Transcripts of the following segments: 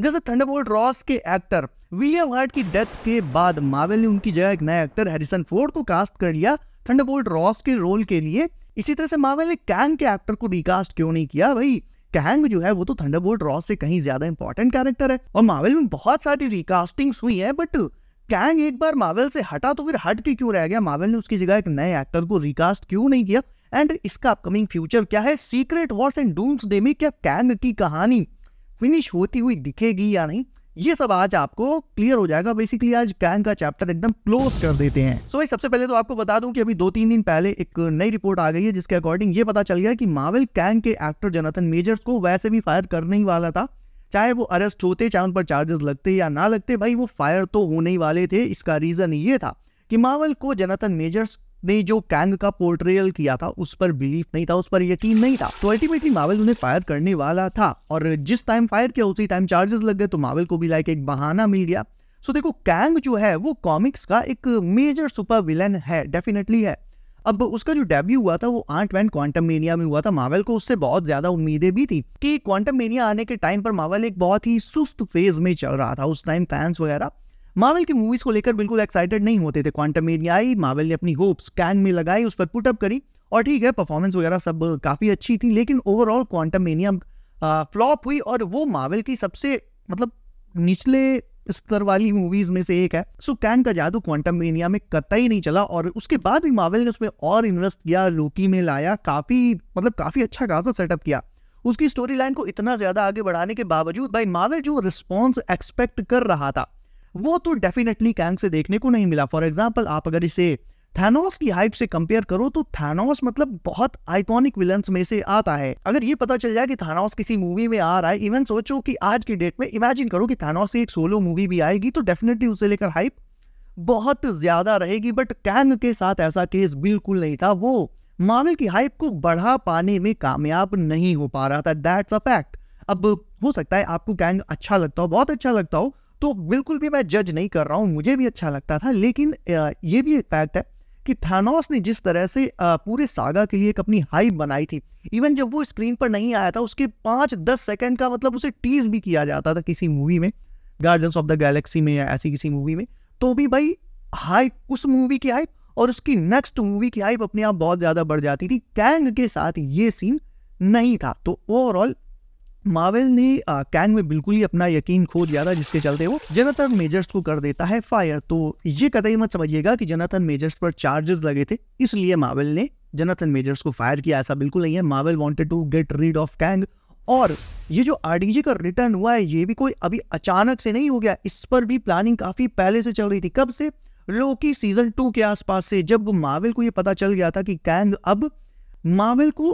जैसे Thunderbolt Ross के actor William Hurt की डेथ के बाद मार्वल ने उनकी जगह एक नया एक्टर हैरिसन फोर्ड को कास्ट कर लिया थंडरबोल्ट रॉस के रोल के लिए इसी तरह से मार्वल ने कैंग के एक्टर को रिकास्ट क्यों नहीं किया भाई कैंग जो है वो तो थंडरबोल्ट रॉस से कहीं ज्यादा इंपॉर्टेंट कैरेक्टर है और मार्वल में बहुत सारी रिकास्टिंग्स हुई है बट कैंग एक बार मार्वल से हटा तो फिर हट के क्यों रह गया मार्वल ने उसकी जगह एक नए एक्टर को रिकास्ट क्यों नहीं किया एंड इसका अपकमिंग फ्यूचर क्या है Secret Wars and Doomsday में क्या कैंग की कहानी फिनिश होती हुई दिखेगी या नहीं ये सब आज आपको क्लियर हो जाएगा बेसिकली आज कैंग का चैप्टर एकदम क्लोज कर देते हैं सो so, भाई सबसे पहले तो आपको बता दूं कि अभी दो तीन दिन पहले एक नई रिपोर्ट आ गई है जिसके अकॉर्डिंग ये पता चल गया कि मावेल कैंग के एक्टर जनाथन मेजर्स को वैसे भी फायर करने ही वाला था चाहे वो अरेस्ट होते चाहे उन पर चार्जेस लगते या ना लगते भाई वो फायर तो होने ही वाले थे इसका रीजन ये था कि मावल को जनाथन मेजर्स ने जो कैंग का पोर्ट्रेयल किया था उस पर बिलीफ नहीं था उस पर यकीन नहीं था तो अल्टीमेटली मावेल उन्हें फायर करने वाला था और जिस टाइम फायर किया उसी टाइम चार्जेस लग गए तो मावेल को भी लाइक एक बहाना मिल गया सो देखो कैंग जो है वो कॉमिक्स का एक मेजर सुपर विलन है डेफिनेटली है अब उसका जो डेब्यू हुआ था वो आर्ट मैन क्वांटम मेनिया में हुआ था मावेल को उससे बहुत ज्यादा उम्मीदें भी थी कि क्वांटम मेनिया आने के टाइम पर मावेल एक बहुत ही सुस्त फेज में चल रहा था उस टाइम फैंस वगैरह मावल की मूवीज को लेकर बिल्कुल एक्साइटेड नहीं होते थे क्वांटम एरिया आई मावल ने अपनी होप्स कैन में लगाई उस पर पुटअप करी और ठीक है परफॉर्मेंस वगैरह सब काफ़ी अच्छी थी लेकिन ओवरऑल क्वांटम मेनिया फ्लॉप हुई और वो मावल की सबसे मतलब निचले स्तर वाली मूवीज में से एक है सो कैन का जादू क्वांटम मेनिया में कतई नहीं चला और उसके बाद भी मावल ने उसमें और इन्वेस्ट किया लोकी में लाया काफ़ी मतलब काफ़ी अच्छा खासा सेटअप किया उसकी स्टोरी लाइन को इतना ज़्यादा आगे बढ़ाने के बावजूद भाई मावल जो रिस्पॉन्स एक्सपेक्ट कर रहा था वो तो डेफिनेटली कैंग से देखने को नहीं मिला फॉर एग्जाम्पल आप अगर इसे थैनोस की हाइप से कंपेयर करो तो थैनोस मतलब बहुत आइकॉनिक विलन में से आता है अगर ये पता चल जाए कि थैनोस किसी मूवी में आ रहा है इवन सोचो कि आज की डेट में इमेजिन करो कि थैनोस की एक सोलो मूवी भी आएगी तो डेफिनेटली उसे लेकर हाइप बहुत ज्यादा रहेगी बट कैंग के साथ ऐसा केस बिल्कुल नहीं था वो मार्वल की हाइप को बढ़ा पाने में कामयाब नहीं हो पा रहा था दैट्स अ फैक्ट अब हो सकता है आपको कैंग अच्छा लगता हो बहुत अच्छा लगता हो तो बिल्कुल भी मैं जज नहीं कर रहा हूँ मुझे भी अच्छा लगता था लेकिन ये भी एक फैक्ट है कि थानोस ने जिस तरह से पूरे सागा के लिए एक अपनी हाइप बनाई थी इवन जब वो स्क्रीन पर नहीं आया था उसके पाँच दस सेकेंड का मतलब उसे टीज भी किया जाता था किसी मूवी में गार्जियंस ऑफ द गैलेक्सी में या ऐसी किसी मूवी में तो भी भाई हाइप उस मूवी की हाइप और उसकी नेक्स्ट मूवी की हाइप अपने आप बहुत ज़्यादा बढ़ जाती थी कैंग के साथ ये सीन नहीं था तो ओवरऑल मावेल ने कैंग में बिल्कुल ही अपना यकीन खो दिया था जिसके चलते वो जनाथन मेजर्स को कर देता है फायर तो ये कतई मत समझिएगा कि जनाथन मेजर्स पर चार्जेस लगे थे इसलिए मावेल ने जनाथन मेजर्स को फायर किया ऐसा बिल्कुल नहीं है Marvel wanted to get rid of Kang और ये जो आरडीजे का रिटर्न हुआ है ये भी कोई अभी अचानक से नहीं हो गया इस पर भी प्लानिंग काफ़ी पहले से चल रही थी कब से लोकी सीजन टू के आसपास से जब मावेल को ये पता चल गया था कि कैंग अब मावेल को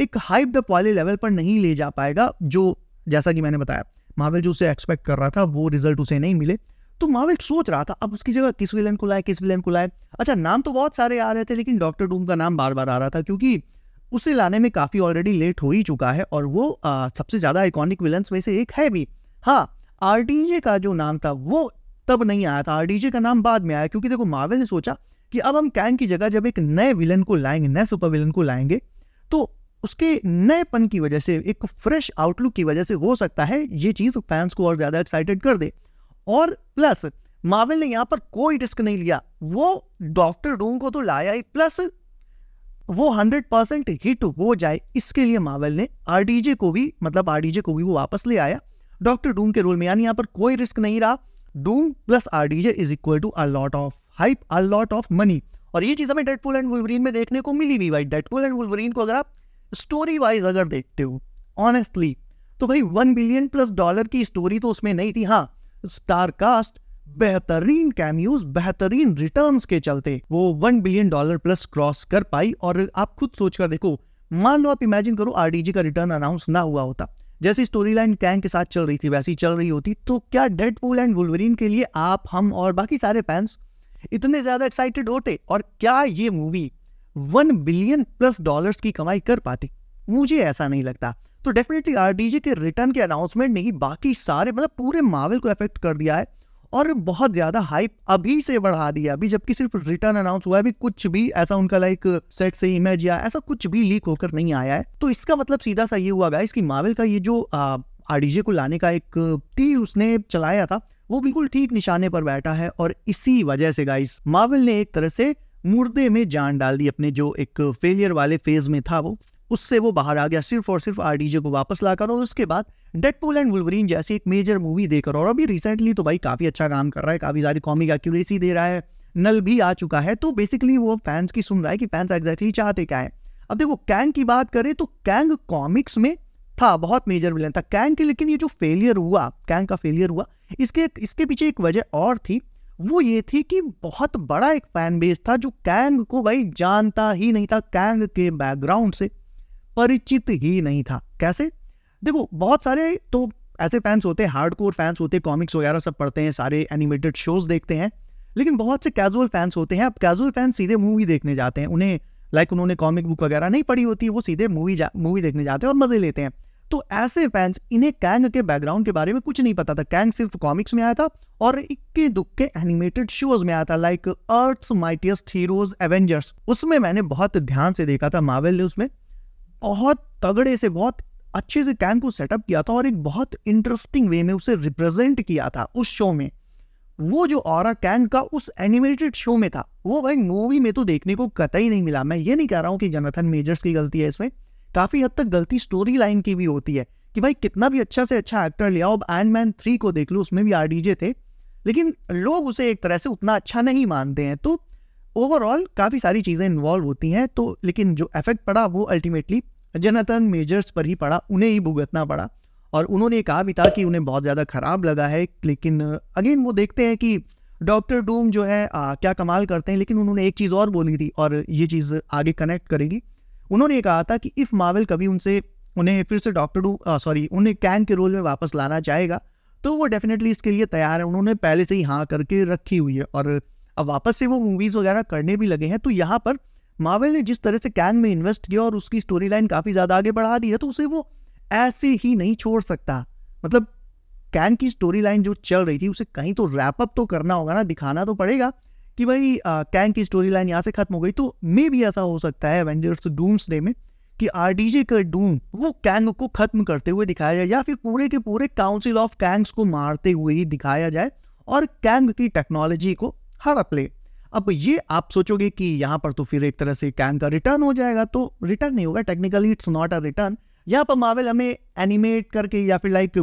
एक हाइप डप वाले लेवल पर नहीं ले जा पाएगा जो जैसा कि मैंने बताया मावेल जो उसे एक्सपेक्ट कर रहा था वो रिजल्ट उसे नहीं मिले तो मावेल सोच रहा था अब उसकी जगह किस विलन को लाए किस विलन को लाए अच्छा नाम तो बहुत सारे आ रहे थे लेकिन डॉक्टर डूम का नाम बार बार आ रहा था क्योंकि उसे लाने में काफ़ी ऑलरेडी लेट हो ही चुका है और वो आ, सबसे ज़्यादा आइकॉनिक विलन्स में से एक है भी हाँ आर का जो नाम था वो तब नहीं आया था आर का नाम बाद में आया क्योंकि देखो मावेल ने सोचा कि अब हम कैन की जगह जब एक नए विलन को लाएंगे नए सुपर विलन को लाएंगे तो उसके नएपन की वजह से एक फ्रेश आउटलुक की वजह से हो सकता है ये चीज़ फैंस को और ज़्यादा एक्साइटेड कर दे और प्लस मावेल ने यहाँ पर कोई रिस्क नहीं लिया वो डॉक्टर डूम को तो लाया ही प्लस वो हंड्रेड परसेंट हिट हो जाए इसके लिए मावेल ने आर को भी मतलब आर को भी वो वापस ले आया डॉक्टर डूम के रोल में यानी यहाँ पर कोई रिस्क नहीं रहा Doom plus R is equal to a lot of hype a lot of money और ये चीज़ हमें डेडपुल एंड वुलवरीन में देखने को मिली नहीं भाई डेडपुल एंड वुलवरीन को अगर आप स्टोरी वाइज अगर देखते हो ऑनेस्टली तो भाई वन बिलियन प्लस डॉलर की स्टोरी तो उसमें नहीं थी हाँ स्टारकास्ट बेहतरीन कैम्यूज बेहतरीन रिटर्न के चलते वो one billion dollar plus cross कर पाई और आप खुद सोचकर देखो मान लो आप इमेजिन करो आरडीजी का रिटर्न अनाउंस ना हुआ होता जैसी स्टोरी लाइन कैंग के साथ चल रही थी वैसी चल रही होती तो क्या डेडपूल एंड वुलवरीन के लिए आप हम और बाकी सारे फैंस इतने ज्यादा एक्साइटेड होते और क्या ये movie one billion plus dollars की कमाई कर पाती मुझे ऐसा नहीं लगता तो डेफिनेटली आरडीजे के रिटर्न के अनाउंसमेंट ने ही बाकी सारे मतलब पूरे मावल को अफेक्ट कर दिया है और बहुत ज़्यादा हाइप अभी से बढ़ा दिया अभी जबकि सिर्फ रिटर्न अनाउंस हुआ है अभी कुछ भी ऐसा उनका लाइक सेट से इमेज या ऐसा कुछ भी लीक होकर नहीं आया है तो इसका मतलब सीधा सा ये हुआ गाइस कि मावल का ये जो आरडीजे को लाने का एक तीर उसने चलाया था वो बिल्कुल ठीक निशाने पर बैठा है और इसी वजह से गाइस मार्वल ने एक तरह से मुर्दे में जान डाल दी अपने जो एक फेलियर वाले फेज में था वो उससे वो बाहर आ गया सिर्फ और सिर्फ आरडीजे को वापस लाकर और उसके बाद डेडपूल एंड वुलवरीन जैसी एक मेजर मूवी देकर और अभी रिसेंटली तो भाई काफ़ी अच्छा काम कर रहा है काफ़ी सारी कॉमिक एक्यूरेसी दे रहा है नल भी आ चुका है तो बेसिकली वो फैंस की सुन रहा है कि फैंस एग्जैक्टली चाहते क्या है अब देखो कैंग की बात करें तो कैंग कॉमिक्स में था बहुत मेजर विलन था कैंग के लेकिन ये जो फेलियर हुआ कैंग का फेलियर हुआ इसके इसके पीछे एक वजह और थी वो ये थी कि बहुत बड़ा एक फैन बेस था जो कैंग को भाई जानता ही नहीं था कैंग के बैकग्राउंड से परिचित ही नहीं था कैसे देखो बहुत सारे तो ऐसे फैंस होते हैं हार्ड कोर फैंस होते हैं कॉमिक्स वगैरह सब पढ़ते हैं सारे एनिमेटेड शोज देखते हैं लेकिन बहुत से कैजुअल फैंस होते हैं अब कैजुअल फैंस सीधे मूवी देखने जाते हैं उन्हें लाइक उन्होंने कॉमिक बुक वगैरह नहीं पढ़ी होती वो सीधे मूवी मूवी देखने जाते हैं और मज़े लेते हैं तो ऐसे फैंस इन्हें कैंग के बैकग्राउंड के बारे में कुछ नहीं पता था कैंग सिर्फ कॉमिक्स में आया था और इक्के दुक्के एनिमेटेड शोज में आया था like Earth mightiest heroes Avengers उसमें मैंने बहुत ध्यान से देखा था मावेल ने उसमें बहुत तगड़े से बहुत अच्छे से कैंग को सेटअप किया था और एक बहुत इंटरेस्टिंग वे में उसे रिप्रेजेंट किया था उस शो में वो जो और कैंग का उस एनिमेटेड शो में था वो भाई मूवी में तो देखने को कतई नहीं मिला मैं ये नहीं कह रहा हूँ कि जनाथन मेजर्स की गलती है इसमें काफ़ी हद तक गलती स्टोरी लाइन की भी होती है कि भाई कितना भी अच्छा से अच्छा एक्टर लिया अब एंड मैन थ्री को देख लो उसमें भी आर थे लेकिन लोग उसे एक तरह से उतना अच्छा नहीं मानते हैं तो ओवरऑल काफ़ी सारी चीज़ें इन्वॉल्व होती हैं तो लेकिन जो इफेक्ट पड़ा वो अल्टीमेटली जनतन मेजर्स पर ही पड़ा उन्हें ही भुगतना पड़ा और उन्होंने कहा भी था कि उन्हें बहुत ज़्यादा ख़राब लगा है लेकिन अगेन वो देखते हैं कि डॉक्टर डूम जो है आ, क्या कमाल करते हैं लेकिन उन्होंने एक चीज़ और बोली थी और ये चीज़ आगे कनेक्ट करेगी उन्होंने ये कहा था कि इफ़ मावल कभी उनसे उन्हें फिर से डॉक्टर डू सॉरी उन्हें कैंग के रोल में वापस लाना चाहेगा तो वो डेफिनेटली इसके लिए तैयार है उन्होंने पहले से ही हाँ करके रखी हुई है और अब वापस से वो मूवीज़ वगैरह करने भी लगे हैं तो यहाँ पर मावल ने जिस तरह से कैंग में इन्वेस्ट किया और उसकी स्टोरी लाइन काफ़ी ज़्यादा आगे बढ़ा दी है तो उसे वो ऐसे ही नहीं छोड़ सकता मतलब कैन की स्टोरी लाइन जो चल रही थी उसे कहीं तो रैपअप तो करना होगा ना दिखाना तो पड़ेगा कि भाई कैंग की स्टोरी लाइन यहाँ से खत्म हो गई तो मे भी ऐसा हो सकता है एवेंजर्स डूम्स डे में कि आरडीजे का डूम वो कैंग को खत्म करते हुए दिखाया जाए या फिर पूरे के पूरे काउंसिल ऑफ कैंग्स को मारते हुए ही दिखाया जाए और कैंग की टेक्नोलॉजी को हड़प ले अब ये आप सोचोगे कि यहाँ पर तो फिर एक तरह से कैंग का रिटर्न हो जाएगा तो रिटर्न नहीं होगा technically it's not a return यहाँ पर मावेल हमें एनिमेट करके या फिर लाइक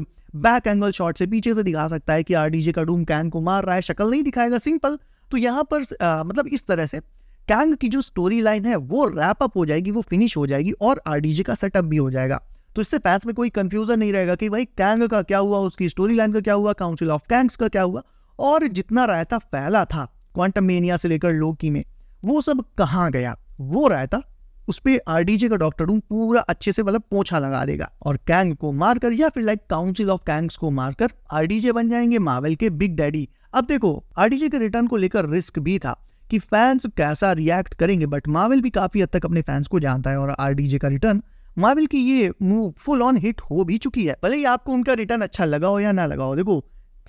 बैक एंगल शॉट से पीछे से दिखा सकता है कि आर का डूम कैंग को मार रहा है शक्ल नहीं दिखाएगा सिंपल तो यहाँ पर आ, मतलब इस तरह से टैंग की जो स्टोरी लाइन है वो रैप अप हो जाएगी वो फिनिश हो जाएगी और आरडीजे का सेटअप भी हो जाएगा तो इससे पैथ में कोई कंफ्यूजन नहीं रहेगा कि भाई कैंग का क्या हुआ उसकी स्टोरी लाइन का क्या हुआ काउंसिल ऑफ कैंग्स का क्या हुआ और जितना रायता फैला था क्वांटम मेनिया से लेकर लोकी में वो सब कहाँ गया वो रायता उस पर आरडीजे का डॉक्टर हूँ पूरा अच्छे से मतलब पोछा लगा देगा और कैंग को मारकर या फिर लाइक काउंसिल ऑफ कैंग्स को मारकर आरडीजे बन जाएंगे मार्वल के बिग डैडी अब देखो आरडीजे के रिटर्न को लेकर रिस्क भी था कि फैंस कैसा रिएक्ट करेंगे बट मार्वल भी काफी हद तक अपने फैंस को जानता है और आरडीजे का रिटर्न मार्वल की ये मूव फुल ऑन हिट हो भी चुकी है भले ही आपको उनका रिटर्न अच्छा लगा हो या ना लगा हो देखो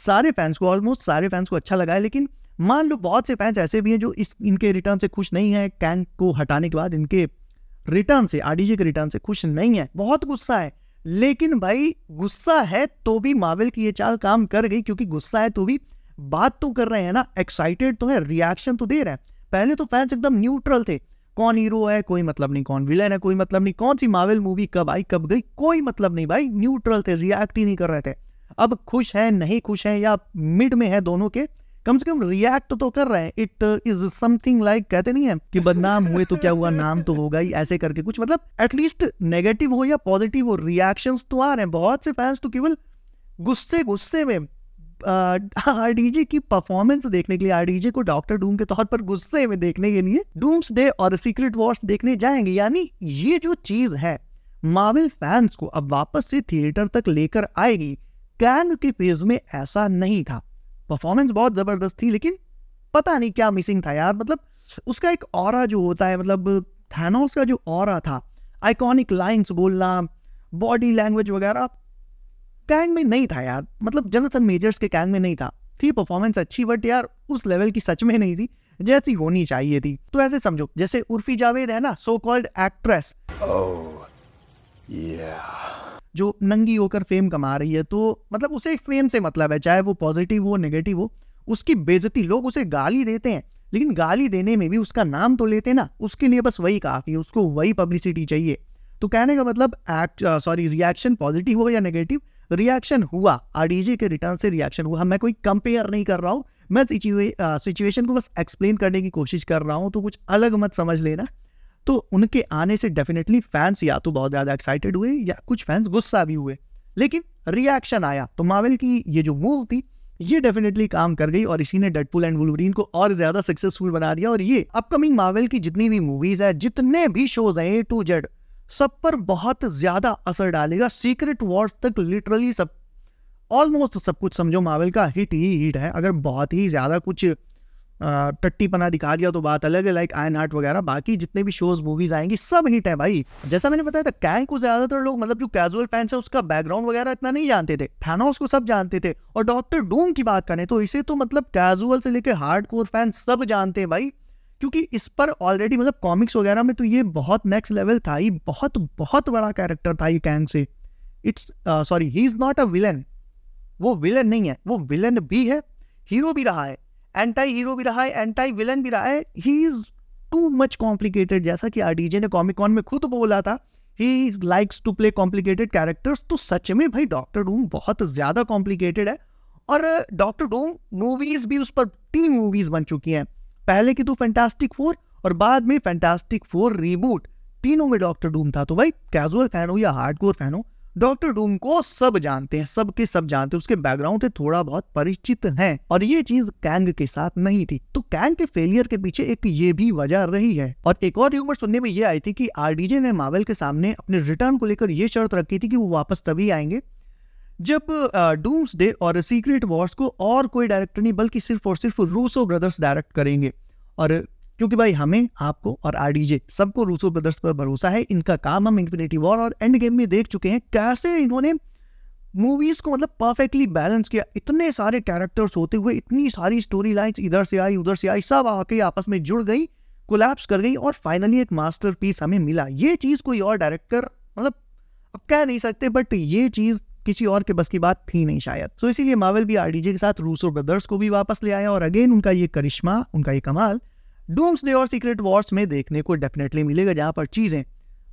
सारे फैंस को ऑलमोस्ट सारे फैंस को अच्छा लगा है लेकिन मान लो बहुत से फैंस ऐसे भी हैं जो इस इनके रिटर्न से खुश नहीं है कैंग को हटाने के बाद इनके रिटर्न से आरडीजे के रिटर्न से खुश नहीं है बहुत गुस्सा है लेकिन भाई गुस्सा है तो भी मावेल की ये चाल काम कर गई क्योंकि गुस्सा है तो भी बात तो कर रहे हैं ना एक्साइटेड तो है रिएक्शन तो दे रहे हैं पहले तो फैंस एकदम न्यूट्रल थे कौन हीरो है कोई मतलब नहीं कौन विलेन है कोई मतलब नहीं कौन सी मावेल मूवी कब आई कब गई कोई मतलब नहीं भाई न्यूट्रल थे रिएक्ट ही नहीं कर रहे थे अब खुश है नहीं खुश है या मिड में है दोनों के कम से कम रिएक्ट तो कर रहे हैं इट इज समथिंग लाइक कहते नहीं है कि बदनाम हुए तो क्या हुआ नाम तो होगा ही ऐसे करके कुछ मतलब एटलीस्ट नेगेटिव हो या पॉजिटिव हो रिएक्शन तो आ रहे हैं बहुत से फैंस तो केवल गुस्से गुस्से में आरडीजे की परफॉर्मेंस देखने के लिए आरडीजे को डॉक्टर डूम के तौर पर गुस्से में देखने के लिए डूम्स डे और सीक्रेट वॉर्स देखने जाएंगे यानी ये जो चीज है मार्वल फैंस को अब वापस से थिएटर तक लेकर आएगी कैंग के फेज में ऐसा नहीं था परफॉर्मेंस बहुत ज़बरदस्त थी लेकिन पता नहीं क्या मिसिंग था यार मतलब उसका एक और जो होता है मतलब थैनोस का जो और था आइकॉनिक लाइंस बोलना बॉडी लैंग्वेज वगैरह कैंग में नहीं था यार मतलब जनथन मेजर्स के कैंग में नहीं था थी परफॉर्मेंस अच्छी बट यार उस लेवल की सच में नहीं थी जैसी होनी चाहिए थी तो ऐसे समझो जैसे उर्फी जावेद है ना so called actress oh, yeah. जो नंगी होकर फेम कमा रही है तो मतलब उसे फेम से मतलब है चाहे वो पॉजिटिव हो नेगेटिव हो उसकी बेजती लोग उसे गाली देते हैं लेकिन गाली देने में भी उसका नाम तो लेते ना उसके लिए बस वही काफ़ी है उसको वही पब्लिसिटी चाहिए तो कहने का मतलब एक्ट सॉरी रिएक्शन पॉजिटिव हो या नेगेटिव रिएक्शन हुआ आरडीजे के रिटर्न से रिएक्शन हुआ मैं कोई कंपेयर नहीं कर रहा हूँ मैं सिचुएशन को बस एक्सप्लेन करने की कोशिश कर रहा हूँ तो कुछ अलग मत समझ लेना तो उनके आने से डेफिनेटली फैंस या तो बहुत ज़्यादा एक्साइटेड हुए या कुछ फैंस गुस्सा भी हुए लेकिन रिएक्शन आया तो मावेल की ये जो मूव थी ये डेफिनेटली काम कर गई और इसी ने डेडपुल एंड वुलवरीन को और ज्यादा सक्सेसफुल बना दिया और ये अपकमिंग मावेल की जितनी भी मूवीज है जितने भी शोज हैं ए टू जेड सब पर बहुत ज्यादा असर डालेगा सीक्रेट वॉर्स तक लिटरली सब ऑलमोस्ट सब कुछ समझो मावेल का हिट ही हिट है अगर बहुत ही ज्यादा कुछ टट्टी पना दिखा दिया तो बात अलग है लाइक आयन हार्ट वगैरह बाकी जितने भी शोज मूवीज आएंगी सब हिट है भाई जैसा मैंने बताया था कैंग को ज्यादातर लोग मतलब जो कैजुअल फैंस है उसका बैकग्राउंड वगैरह इतना नहीं जानते थे थानोस को सब जानते थे और डॉक्टर डूम की बात करें तो इसे तो मतलब कैजुअल से लेकर हार्ड कोर फैंस सब जानते हैं भाई क्योंकि इस पर ऑलरेडी मतलब कॉमिक्स वगैरह में तो ये बहुत नेक्स्ट लेवल था ये बहुत बहुत बड़ा कैरेक्टर था ये कैंग से it's sorry he is not a villain वो विलन नहीं है वो विलन भी है हीरो भी रहा है एंटाई हीरो भी रहा है एंटाई विलन भी रहा है he is too much complicated जैसा कि आरडीजे ने कॉमिकॉन में खुद बोला था he likes to play complicated characters तो सच में भाई डॉक्टर डूम बहुत ज़्यादा कॉम्प्लिकेटेड है और डॉक्टर डूम मूवीज भी उस पर तीन मूवीज बन चुकी हैं पहले की तो फैंटास्टिक फोर और बाद में फैंटास्टिक फोर रिबूट तीनों में डॉक्टर डूम था तो भाई कैजुअल फैन हो या हार्डकोर फैन हो डॉक्टर डूम को सब जानते हैं सब के सब जानते हैं उसके बैकग्राउंड से थोड़ा बहुत परिचित हैं और ये चीज कैंग के साथ नहीं थी तो कैंग के फेलियर के पीछे एक ये भी वजह रही है और एक और र्यूमर सुनने में ये आई थी कि आरडीजे ने मावेल के सामने अपने रिटर्न को लेकर ये शर्त रखी थी कि वो वापस तभी आएंगे जब डूम्स डे और सीक्रेट वॉर्स को और कोई डायरेक्टर नहीं बल्कि सिर्फ और सिर्फ रूसो ब्रदर्स डायरेक्ट करेंगे और क्योंकि भाई हमें आपको और आरडीजे सबको रूसो ब्रदर्स पर भरोसा है इनका काम हम इन्फिनिटी वॉर और एंड गेम में देख चुके हैं कैसे इन्होंने मूवीज को मतलब परफेक्टली बैलेंस किया इतने सारे कैरेक्टर्स होते हुए इतनी सारी स्टोरी लाइन्स इधर से आई उधर से आई सब आके आपस में जुड़ गई कोलैप्स कर गई और फाइनली एक मास्टर हमें मिला ये चीज़ कोई और डायरेक्टर मतलब अब कह नहीं सकते बट ये चीज़ किसी और के बस की बात थी नहीं शायद तो so, इसीलिए मावल भी आरडीजे के साथ रूसो ब्रदर्स को भी वापस ले आया और अगेन उनका ये करिश्मा उनका ये कमाल डूम्स डे और सीक्रेट वॉर्स में देखने को डेफिनेटली मिलेगा जहाँ पर चीज़ें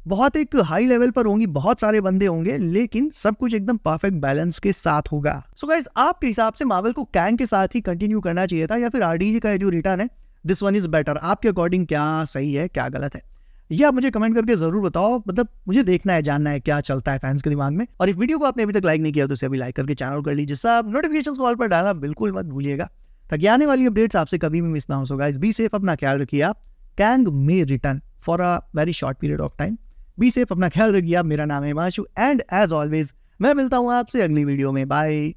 बहुत एक हाई लेवल पर होंगी बहुत सारे बंदे होंगे लेकिन सब कुछ एकदम परफेक्ट बैलेंस के साथ होगा सो गाइज आपके हिसाब से मावल को कैंग के साथ ही कंटिन्यू करना चाहिए था या फिर आरडीजी का जो रिटर्न है दिस वन इज बेटर आपके अकॉर्डिंग क्या सही है क्या गलत है ये आप मुझे कमेंट करके जरूर बताओ मतलब मुझे देखना है जानना है क्या चलता है फैंस के दिमाग में और इस वीडियो को आपने अभी तक लाइक नहीं किया तो उसे अभी लाइक करके चैनल कर लीजिए सब नोटिफिकेशन कॉल पर डालना बिल्कुल मत भूलिएगा ताकि आने वाली अपडेट्स आपसे कभी भी मिस ना हो सो गाइज बी सेफ अपना ख्याल रखिए आप Kang may return for a very short period of time be safe अपना ख्याल रखिए आप मेरा नाम है हिमांशु एंड एज ऑलवेज मैं मिलता हूँ आपसे अगली वीडियो में बाय